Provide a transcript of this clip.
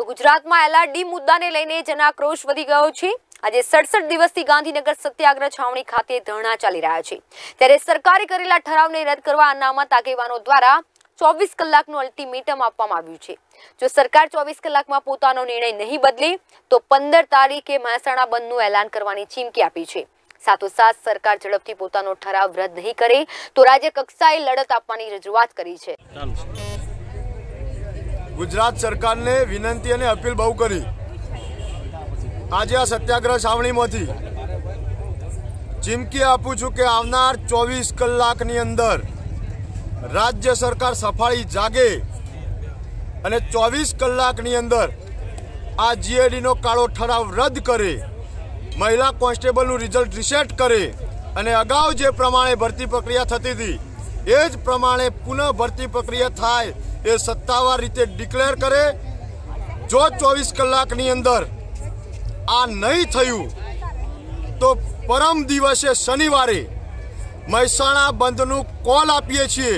તો ગુજરાતમાં એલઆરડી મુદ્દાને લઈને જેના વધી ગયો છે આજે સડસઠ દિવસથી ગાંધીનગર સત્યાગ્રહ છાવણી ખાતે ધરણા ચાલી રહ્યા છે ત્યારે સરકારે કરેલા ઠરાવને રદ કરવા અનામત આગેવાનો દ્વારા ચોવીસ કલાકનું અલ્ટિમેટમ આપવામાં આવ્યું છે જો સરકાર ચોવીસ કલાકમાં પોતાનો નિર્ણય નહીં બદલે તો પંદર તારીખે મહેસાણા બંધનું એલાન કરવાની ચીમકી આપી છે સાથોસાથ સરકાર ઝડપથી પોતાનો ઠરાવ રદ નહીં કરે તો રાજ્ય કક્ષાએ લડત આપવાની રજૂઆત કરી છે ગુજરાત સરકારને વિનંતી અને અપીલ બહુ કરી આજે આ સત્યાગ્રહ છાવણીમાંથી ચીમકી આપું છું કે આવનાર ચોવીસ કલાકની અંદર રાજ્ય સરકાર સફાળી જાગે અને ચોવીસ કલાકની અંદર આ જીએડીનો કાળો ઠરાવ રદ કરે મહિલા કોન્સ્ટેબલનું રિઝલ્ટ રિસેટ કરે અને અગાઉ જે પ્રમાણે ભરતી પ્રક્રિયા થતી હતી એ જ પ્રમાણે પુનઃ ભરતી પ્રક્રિયા થાય એ સત્તાવાર રીતે ડિક્લેર કરે જો ચોવીસ કલાકની અંદર આ નહીં થયું તો પરમ દિવસે શનિવારે મહેસાણા બંધનું કોલ આપીએ છીએ